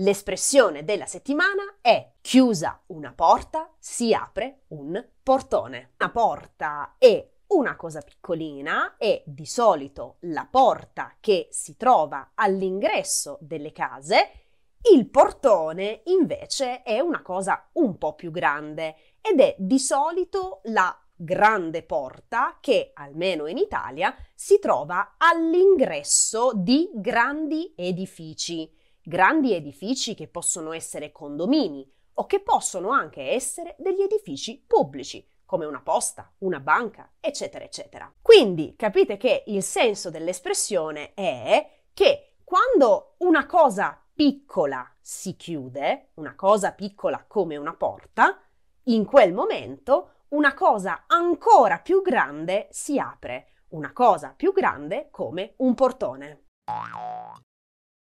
L'espressione della settimana è chiusa una porta, si apre un portone. Una porta è una cosa piccolina e di solito la porta che si trova all'ingresso delle case, il portone invece è una cosa un po' più grande ed è di solito la grande porta che, almeno in Italia, si trova all'ingresso di grandi edifici grandi edifici che possono essere condomini o che possono anche essere degli edifici pubblici, come una posta, una banca, eccetera, eccetera. Quindi capite che il senso dell'espressione è che quando una cosa piccola si chiude, una cosa piccola come una porta, in quel momento una cosa ancora più grande si apre, una cosa più grande come un portone.